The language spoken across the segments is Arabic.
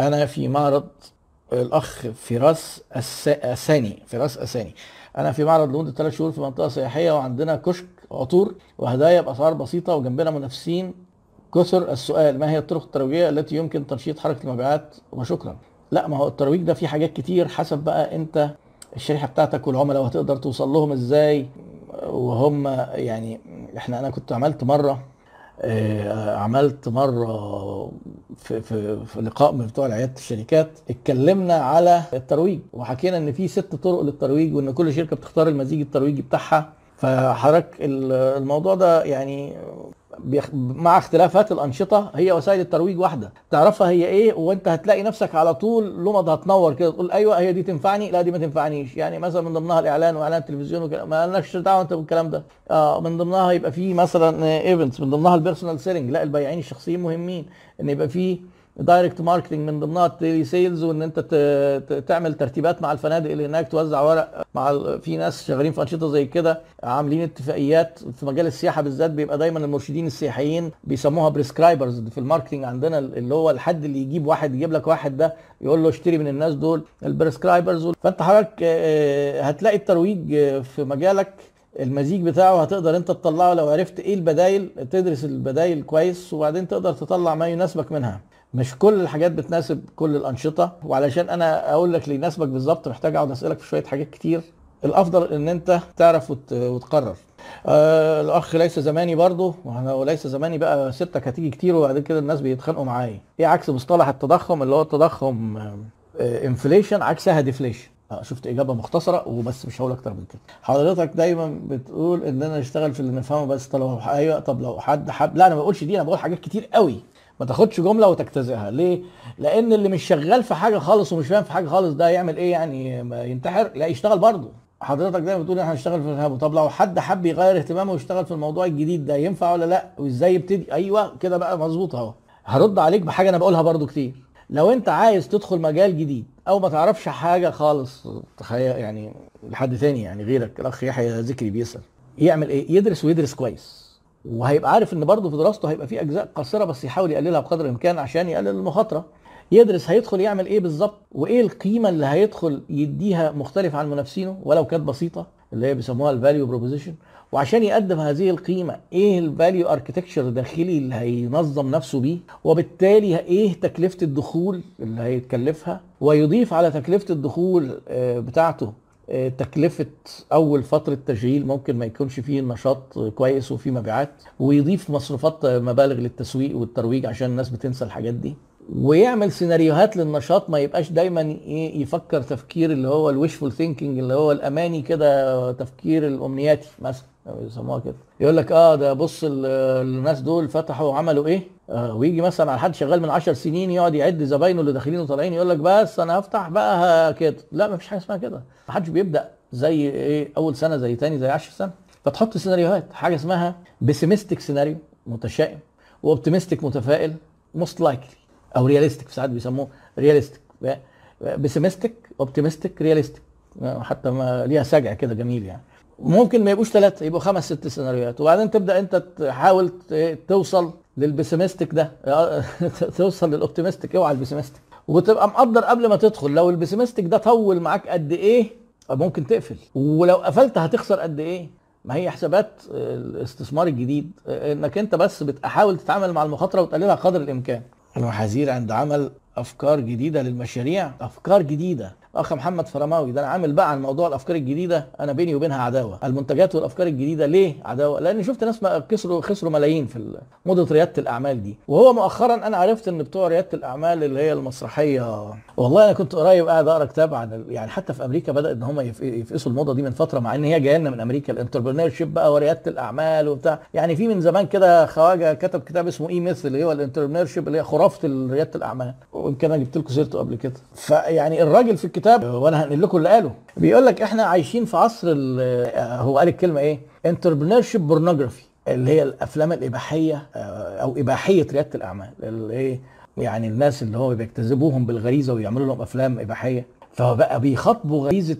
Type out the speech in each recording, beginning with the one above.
انا في معرض الاخ فراس اساني فراس اساني انا في معرض لمده ثلاث شهور في منطقه سياحيه وعندنا كشك عطور وهدايا باسعار بسيطه وجنبنا منافسين كثر السؤال ما هي الطرق الترويجيه التي يمكن تنشيط حركه المبيعات وشكرا لا ما هو الترويج ده فيه حاجات كتير حسب بقى انت الشريحه بتاعتك والعملاء وهتقدر توصل لهم ازاي وهم يعني احنا انا كنت عملت مره آه، عملت مره في, في, في لقاء من بتوع عياده الشركات اتكلمنا على الترويج وحكينا ان في ست طرق للترويج وان كل شركه بتختار المزيج الترويجي بتاعها فحضرتك الموضوع ده يعني مع اختلافات الانشطه هي وسائل الترويج واحده تعرفها هي ايه وانت هتلاقي نفسك على طول لمض هتنور كده تقول ايوه هي دي تنفعني لا دي ما تنفعنيش يعني مثلا من ضمنها الاعلان واعلان التلفزيون وكلام ما لناش دعوه انت بالكلام ده آه من ضمنها يبقى في مثلا ايفنتس من ضمنها البيرسونال سيلينج لا البياعين الشخصيين مهمين ان يبقى في دايركت ماركتنج من ضمنها التيلي سيلز وان انت تعمل ترتيبات مع الفنادق اللي هناك توزع ورق مع في ناس شغالين في انشطه زي كده عاملين اتفاقيات في مجال السياحه بالذات بيبقى دايما المرشدين السياحيين بيسموها بريسكرايبرز في الماركتنج عندنا اللي هو الحد اللي يجيب واحد يجيب لك واحد ده يقول له اشتري من الناس دول البريسكرايبرز فانت حضرتك هتلاقي الترويج في مجالك المزيج بتاعه هتقدر انت تطلعه لو عرفت ايه البدايل تدرس البدايل كويس وبعدين تقدر تطلع ما يناسبك منها مش كل الحاجات بتناسب كل الانشطه وعلشان انا اقول لك اللي يناسبك بالظبط محتاج اقعد اسالك في شويه حاجات كتير الافضل ان انت تعرف وتقرر آه الاخ ليس زماني برضه وليس زماني بقى ستك هتيجي كتير وبعد كده الناس بيتخانقوا معايا ايه عكس مصطلح التضخم اللي هو التضخم انفليشن آه، آه، عكسها ديفليشن آه، شفت اجابه مختصره وبس مش هقول اكتر من كده حضرتك دايما بتقول ان انا اشتغل في اللي نفهمه بس طب لو ايوه طب لو حد حب لا انا ما بقولش دي انا بقول حاجات كتير قوي ما تاخدش جمله وتجتزئها ليه لان اللي مش شغال في حاجه خالص ومش فاهم في حاجه خالص ده يعمل ايه يعني ينتحر لا يشتغل برضه حضرتك دايما بتقول احنا هنشتغل في الهاب طب لو حد حب يغير اهتمامه ويشتغل في الموضوع الجديد ده ينفع ولا لا وازاي يبتدي ايوه كده بقى مظبوط اهو هرد عليك بحاجه انا بقولها برضو كتير لو انت عايز تدخل مجال جديد او ما تعرفش حاجه خالص تخيل يعني لحد تاني يعني غيرك الاخ يحيى ذكري بيسال يعمل ايه يدرس ويدرس كويس وهيبقى عارف ان برضه في دراسته هيبقى في اجزاء قاصره بس يحاول يقللها بقدر الامكان عشان يقلل المخاطره يدرس هيدخل يعمل ايه بالظبط وايه القيمه اللي هيدخل يديها مختلفه عن منافسينه ولو كانت بسيطه اللي هي بيسموها الفاليو بروبوزيشن وعشان يقدم هذه القيمه ايه الفاليو اركتكتشر الداخلي اللي هينظم نفسه بيه وبالتالي ايه تكلفه الدخول اللي هيتكلفها ويضيف على تكلفه الدخول آه، بتاعته آه، تكلفة أول فترة تشغيل ممكن ما يكونش فيه نشاط كويس وفيه مبيعات ويضيف مصروفات آه، مبالغ للتسويق والترويج عشان الناس بتنسى الحاجات دي ويعمل سيناريوهات للنشاط ما يبقاش دايما إيه، يفكر تفكير اللي هو الوشفul ثينكينج اللي هو الاماني كده تفكير الامنياتي مثلا يسموها كده يقول لك اه ده بص الناس دول فتحوا وعملوا ايه آه ويجي مثلا على حد شغال من 10 سنين يقعد يعد زباينه اللي داخلين وطالعين يقول لك بس انا هفتح بقى كده لا ما فيش حاجه اسمها كده ما حدش بيبدا زي ايه اول سنه زي تاني زي 10 سنه فتحط سيناريوهات حاجه اسمها بيسيمستيك سيناريو متشائم واوبتيمستيك متفائل موست لايكلي او رياليستيك في ساعات بيسموه رياليستيك بسيمستيك اوبتيمستيك رياليستيك حتى ما ليها سجع كده جميل يعني ممكن ما يبقوش ثلاثه يبقوا خمس ست سيناريوهات وبعدين تبدا انت تحاول توصل للبسيمستيك ده توصل للاوبتيمستيك اوعى البسيمستيك وتبقى مقدر قبل ما تدخل لو البسيمستيك ده طول معاك قد ايه ممكن تقفل ولو قفلت هتخسر قد ايه ما هي حسابات الاستثمار الجديد انك انت بس بتحاول تتعامل مع المخاطره وتقللها قدر الامكان الوحازير عند عمل افكار جديده للمشاريع افكار جديده اخ محمد فرماوي ده انا عامل بقى عن موضوع الافكار الجديده انا بيني وبينها عداوه المنتجات والافكار الجديده ليه عداوه لان شفت ناس خسروا خسروا ملايين في موضه رياده الاعمال دي وهو مؤخرا انا عرفت ان بتوع رياده الاعمال اللي هي المسرحيه والله انا كنت قريب قاعد اقرا كتاب عن يعني حتى في امريكا بدا ان هم يفقسوا الموضه دي من فتره مع ان هي جايه لنا من امريكا الانتربرنور شيب بقى ورياده الاعمال وبتاع يعني في من زمان كده خواجه كتب كتاب اسمه اي مثل اللي هو الانتربرنور شيب اللي هي خرافه رياده الاعمال ويمكن انا جبت لكم سيرته قبل كده فيعني الراجل في الكتاب الكتاب وانا هنقل لكم اللي قاله بيقول لك احنا عايشين في عصر هو قال الكلمه ايه؟ انتربرنور شيب بورنوجرافي اللي هي الافلام الاباحيه آه، او اباحيه رياده الاعمال اللي ايه يعني الناس اللي هو بيجتذبوهم بالغريزه ويعملوا لهم افلام اباحيه فبقى بيخاطبوا غريزه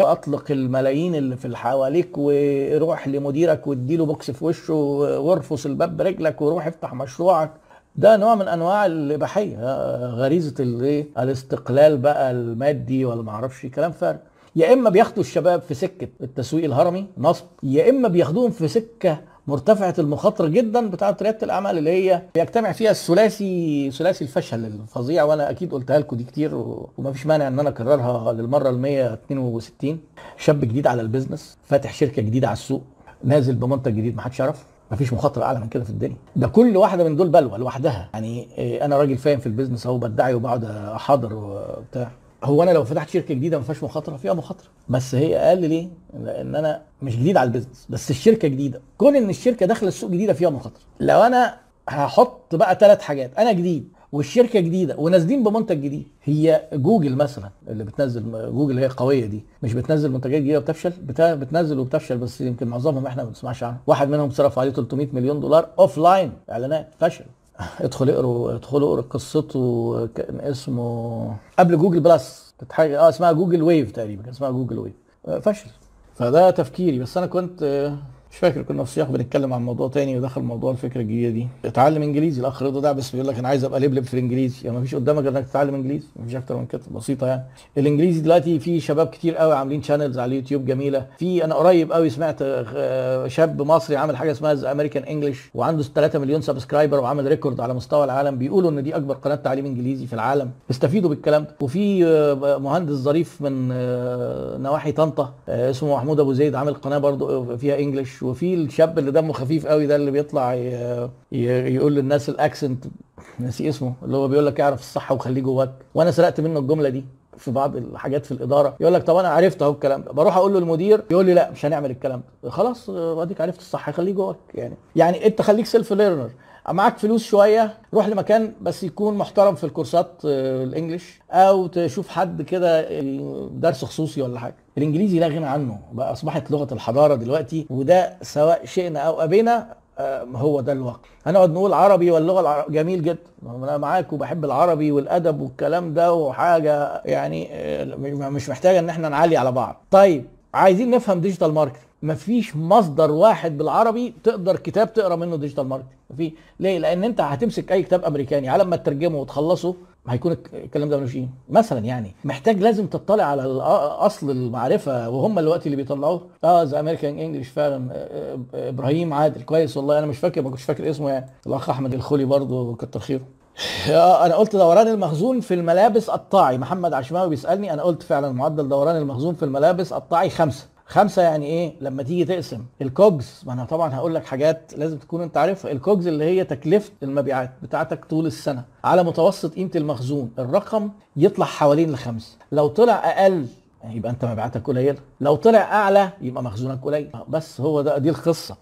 اطلق الملايين اللي في حواليك وروح لمديرك واديله بوكس في وشه وارفص الباب برجلك وروح افتح مشروعك ده نوع من انواع الاباحيه آه، غريزه الايه الاستقلال بقى المادي ولا معرفش كلام فارغ يا اما بياخدوا الشباب في سكه التسويق الهرمي نصب يا اما بياخدوهم في سكه مرتفعه المخاطره جدا بتاعه رياده الاعمال اللي هي بيجتمع فيها الثلاثي ثلاثي الفشل الفظيع وانا اكيد قلتها لكم دي كتير ومفيش مانع ان انا اكررها للمره ال 162 شاب جديد على البيزنس فاتح شركه جديده على السوق نازل بمنتج جديد ما حدش يعرفه مفيش مخاطره اعلى من كده في الدنيا ده كل واحده من دول بلوه لوحدها يعني إيه، انا راجل فاهم في البيزنس اهو بدعي وبقعد احاضر وبتاع هو انا لو فتحت شركه جديده ما فيهاش مخاطره فيها مخاطره بس هي اقل ليه لان انا مش جديد على البيزنس بس الشركه جديده كون ان الشركه داخله السوق جديده فيها مخاطره لو انا هحط بقى ثلاث حاجات انا جديد والشركه جديده ونازلين بمنتج جديد هي جوجل مثلا اللي بتنزل جوجل اللي هي قويه دي مش بتنزل منتجات جديده وبتفشل بتنزل وبتفشل بس يمكن معظمهم احنا ما بنسمعش عنه واحد منهم صرف عليه 300 مليون دولار اوف لاين اعلانات فشل ادخل اقروا ادخلوا اقروا قصته كان اسمه قبل جوجل بلس كانت حاجه اه اسمها جوجل ويف تقريبا كان اسمها جوجل ويف آه، فشل فده تفكيري بس انا كنت آه، مش فاكر كنا في سياق بنتكلم عن موضوع تاني ودخل موضوع الفكره الجديده دي اتعلم انجليزي الاخ رضا ده بس بيقول لك انا عايز ابقى لبلب في الانجليزي يعني مفيش قدامك انك تتعلم انجليزي مفيش اكتر من كده بسيطه يعني الانجليزي دلوقتي في شباب كتير قوي عاملين شانلز على اليوتيوب جميله في انا قريب قوي سمعت آه، شاب مصري عامل حاجه اسمها ذا امريكان انجلش وعنده 3 مليون سبسكرايبر وعامل ريكورد على مستوى العالم بيقولوا ان دي اكبر قناه تعليم انجليزي في العالم استفيدوا بالكلام ده وفي آه، مهندس ظريف من آه، نواحي طنطا اسمه محمود ابو زيد عامل قناه برضه فيها انجلش وفي الشاب اللي دمه خفيف قوي ده اللي بيطلع يقول للناس الاكسنت ناسي اسمه اللي هو بيقول لك اعرف الصح وخليه جواك وانا سرقت منه الجمله دي في بعض الحاجات في الاداره يقول لك طب انا عرفت اهو الكلام ده بروح اقول له المدير يقول لي لا مش هنعمل الكلام ده خلاص آه، اديك عرفت الصح خليه جواك يعني يعني انت خليك سيلف ليرنر معاك فلوس شويه روح لمكان بس يكون محترم في الكورسات آه، الانجليش او تشوف حد كده آه، درس خصوصي ولا حاجه الانجليزي لا غنى عنه بقى اصبحت لغه الحضاره دلوقتي وده سواء شئنا او ابينا آه، هو ده الواقع هنقعد نقول عربي واللغه العربي جميل جدا انا معاك وبحب العربي والادب والكلام ده وحاجه يعني مش محتاجه ان احنا نعلي على بعض طيب عايزين نفهم ديجيتال ماركتنج مفيش مصدر واحد بالعربي تقدر كتاب تقرا منه ديجيتال ماركتنج في ليه لان انت هتمسك اي كتاب امريكاني على ما تترجمه وتخلصه هيكون الكلام ده ملوش قيمه مثلا يعني محتاج لازم تطلع على آه، اصل المعرفه وهم الوقت اللي بيطلعوه اه ذا امريكان انجلش فعلا آه، آه، ابراهيم عادل كويس والله انا مش فاكر ما كنتش فاكر اسمه يعني الاخ احمد الخولي برضه كتر خيره انا قلت دوران المخزون في الملابس الطاعي محمد عشماوي بيسالني انا قلت فعلا معدل دوران المخزون في الملابس الطاعي خمسة خمسه يعني ايه لما تيجي تقسم الكوجز ما انا طبعا هقول لك حاجات لازم تكون انت عارفها الكوجز اللي هي تكلفه المبيعات بتاعتك طول السنه على متوسط قيمه المخزون الرقم يطلع حوالين الخمسه لو طلع اقل يبقى انت مبيعاتك قليله لو طلع اعلى يبقى مخزونك قليل بس هو ده دي القصه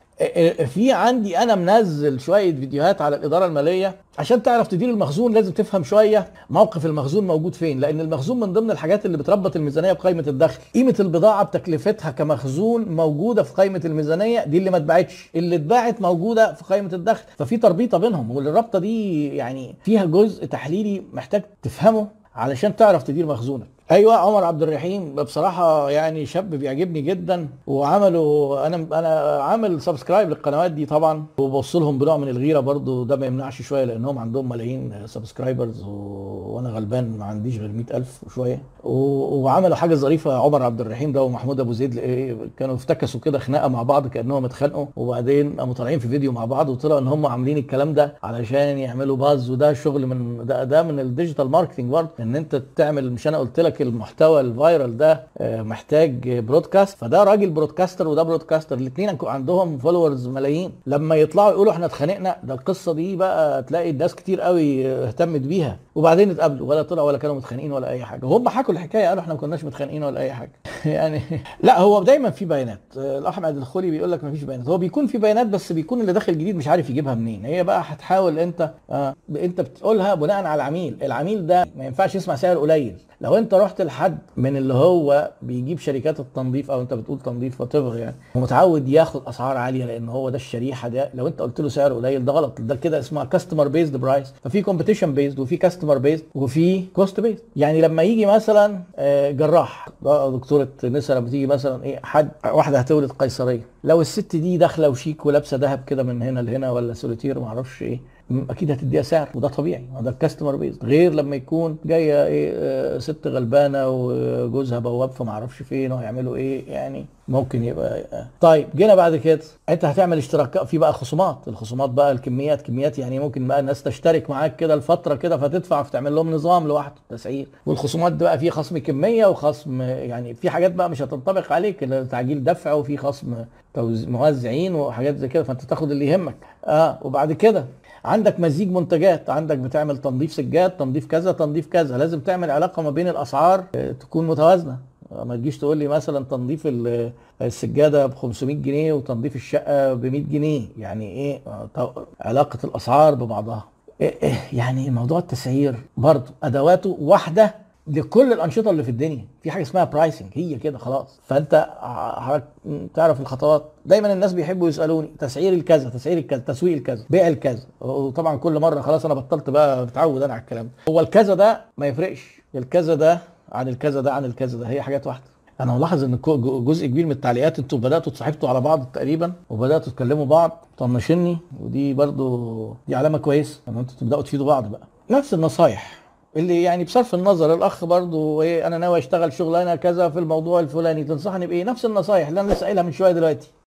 في عندي انا منزل شويه فيديوهات على الاداره الماليه عشان تعرف تدير المخزون لازم تفهم شويه موقف المخزون موجود فين لان المخزون من ضمن الحاجات اللي بتربط الميزانيه بقائمه الدخل قيمه البضاعه بتكلفتها كمخزون موجوده في قائمه الميزانيه دي اللي ما اتباعتش اللي اتباعت موجوده في قائمه الدخل ففي تربيطه بينهم والرابطه دي يعني فيها جزء تحليلي محتاج تفهمه علشان تعرف تدير مخزونك ايوه عمر عبد الرحيم بصراحه يعني شاب بيعجبني جدا وعملوا انا انا عامل سبسكرايب للقنوات دي طبعا وببص لهم بنوع من الغيره برضو ده ما يمنعش شويه لانهم عندهم ملايين سبسكرايبرز و... وانا غلبان ما عنديش غير 100000 وشويه و... وعملوا حاجه ظريفه عمر عبد الرحيم ده ومحمود ابو زيد إيه، كانوا افتكسوا كده خناقه مع بعض كانهم اتخانقوا وبعدين قاموا طالعين في فيديو مع بعض وطلعوا ان هم عاملين الكلام ده علشان يعملوا باز وده شغل من ده, ده من الديجيتال ماركتنج برضه ان انت تعمل مش انا قلت لك المحتوى الفايرال ده آه، محتاج برودكاست فده راجل برودكاستر وده برودكاستر الاثنين عندهم فولورز ملايين لما يطلعوا يقولوا احنا اتخانقنا ده القصه دي بقى تلاقي الناس كتير قوي آه، اهتمت بيها وبعدين اتقابلوا ولا طلعوا ولا كانوا متخانقين ولا اي حاجه هم حكوا الحكايه قالوا احنا ما كناش متخانقين ولا اي حاجه يعني لا هو دايما في بيانات آه، الاحمد الخولي بيقول لك ما فيش بيانات هو بيكون في بيانات بس بيكون اللي داخل جديد مش عارف يجيبها منين هي بقى هتحاول انت انت بتقولها بناء على العميل العميل ده ما ينفعش يسمع سعر قليل لو انت رحت رحت لحد من اللي هو بيجيب شركات التنظيف او انت بتقول تنظيف وتبغى يعني ومتعود ياخد اسعار عاليه لان هو ده الشريحه ده لو انت قلت له سعر قليل ده غلط ده كده اسمها كاستمر بيزد برايس ففي كومبيتيشن بيزد وفي كاستمر بيزد وفي كوست بيزد يعني لما يجي مثلا آه، جراح آه، دكتوره نسا لما تيجي مثلا ايه حد واحده هتولد قيصريه لو الست دي داخله وشيك ولابسه ذهب كده من هنا لهنا ولا سوليتير معرفش ايه اكيد هتديها سعر وده طبيعي ده الكاستمر بيز غير لما يكون جايه ايه آه، ست غلبانه وجوزها بواب فما اعرفش فين وهيعملوا ايه يعني ممكن يبقى آه. طيب جينا بعد كده انت هتعمل اشتراك في بقى خصومات الخصومات بقى الكميات كميات يعني ممكن بقى الناس تشترك معاك كده لفتره كده فتدفع فتعمل لهم نظام لوحده تسعير والخصومات بقى في خصم كميه وخصم يعني في حاجات بقى مش هتنطبق عليك تعجيل دفع وفي خصم موزعين وحاجات زي كده فانت تاخد اللي يهمك اه وبعد كده عندك مزيج منتجات عندك بتعمل تنظيف سجاد تنظيف كذا تنظيف كذا لازم تعمل علاقه ما بين الاسعار آه، تكون متوازنه آه، ما تجيش تقول لي مثلا تنظيف آه، السجاده ب 500 جنيه وتنظيف الشقه ب 100 جنيه يعني ايه علاقه الاسعار ببعضها إيه، إيه، يعني موضوع التسعير برضه ادواته واحده لكل الانشطه اللي في الدنيا في حاجه اسمها برايسنج هي كده خلاص فانت تعرف الخطوات دايما الناس بيحبوا يسالوني تسعير الكذا تسعير الكذا تسويق الكذا بيع الكذا وطبعا كل مره خلاص انا بطلت بقى متعود انا على الكلام هو الكذا ده ما يفرقش الكذا ده عن الكذا ده عن الكذا ده هي حاجات واحده انا ملاحظ ان جزء كبير من التعليقات انتوا بداتوا تصاحبتوا على بعض تقريبا وبداتوا تكلموا بعض طنشني ودي برضو دي علامه كويسه ان انتوا تبداوا تفيدوا بعض بقى نفس النصايح اللي يعني بصرف النظر الاخ برضه ايه انا ناوي اشتغل شغلانه كذا في الموضوع الفلاني تنصحني بايه نفس النصايح اللي انا لسه قايلها من شويه دلوقتي